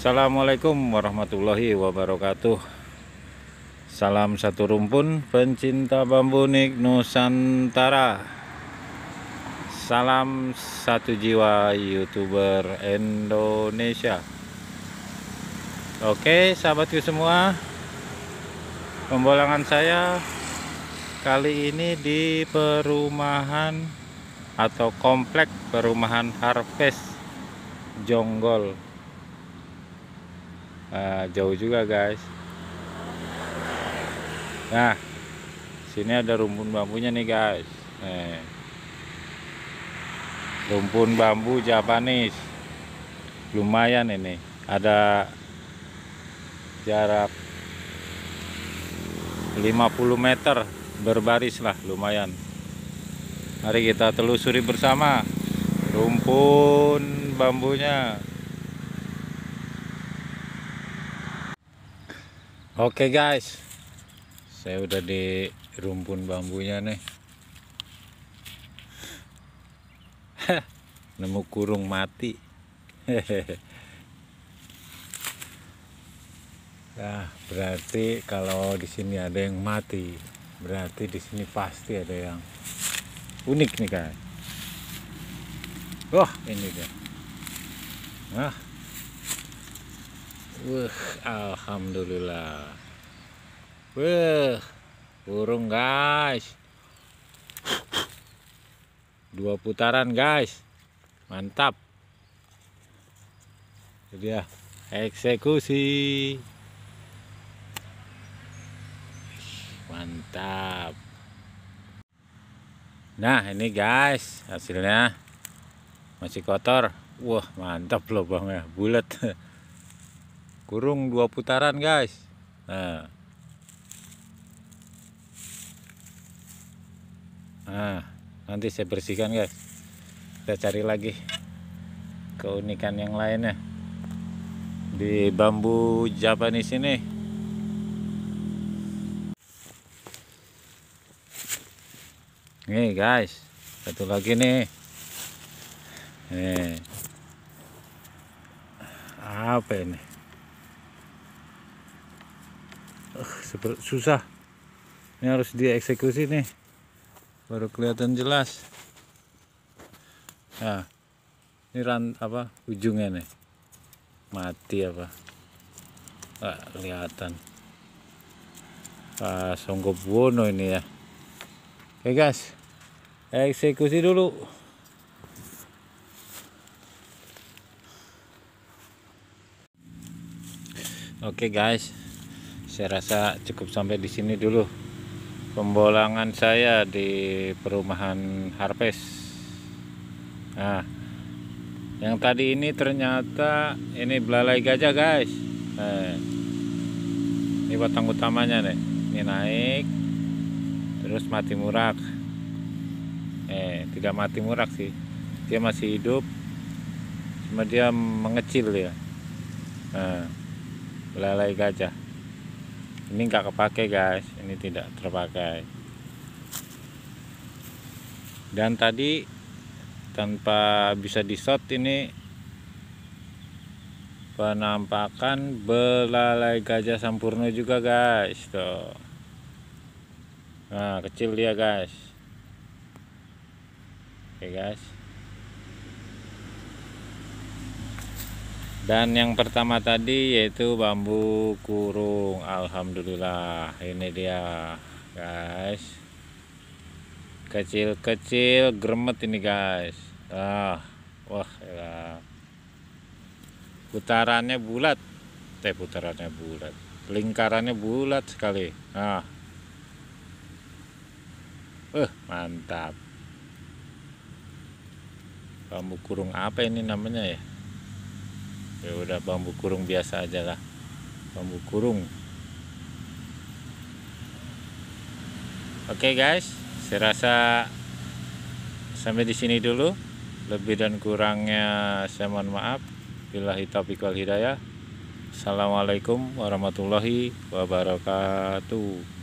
Assalamualaikum warahmatullahi wabarakatuh Salam satu rumpun pencinta bambu nik Nusantara Salam satu jiwa youtuber Indonesia Oke sahabatku semua Pembolangan saya kali ini di perumahan atau komplek perumahan Harvest Jonggol Nah, jauh juga guys nah sini ada rumpun bambunya nih guys nih. rumpun bambu Japanis lumayan ini ada jarak 50 meter berbaris lah lumayan mari kita telusuri bersama rumpun bambunya Oke guys, saya udah di rumpun bambunya nih. Nemu kurung mati. nah, berarti kalau di sini ada yang mati, berarti di sini pasti ada yang unik nih guys. Wah, ini dia. Nah, Wah, alhamdulillah. Wah, burung guys. Dua putaran guys. Mantap. Jadi ya, eksekusi. Mantap. Nah, ini guys hasilnya masih kotor. Wah, mantap loh Bang ya, bulat. kurung dua putaran guys nah nah nanti saya bersihkan guys kita cari lagi keunikan yang lainnya di bambu Japanese ini nih guys satu lagi nih nih apa ini Eh, susah ini harus dieksekusi nih baru kelihatan jelas nah ini ran apa ujungnya nih mati apa nggak kelihatan ah Songko Buwono ini ya oke guys eksekusi dulu oke guys saya rasa cukup sampai di sini dulu pembolangan saya di perumahan Harpes. nah yang tadi ini ternyata ini belalai gajah guys nah, ini batang utamanya nih ini naik terus mati murak eh tidak mati murak sih dia masih hidup cuma dia mengecil ya nah, belalai gajah ini nggak kepake guys ini tidak terpakai dan tadi tanpa bisa di shot ini penampakan belalai gajah sampurno juga guys tuh nah kecil dia guys oke okay, guys dan yang pertama tadi yaitu bambu kurung Alhamdulillah ini dia guys kecil-kecil gremet ini guys ah wah ya putarannya bulat teh putarannya bulat lingkarannya bulat sekali ah eh mantap bambu kurung apa ini namanya ya ya udah bambu kurung biasa aja lah bambu kurung oke okay guys saya rasa sampai di sini dulu lebih dan kurangnya saya mohon maaf bila hitopik wal hidayah Assalamualaikum warahmatullahi wabarakatuh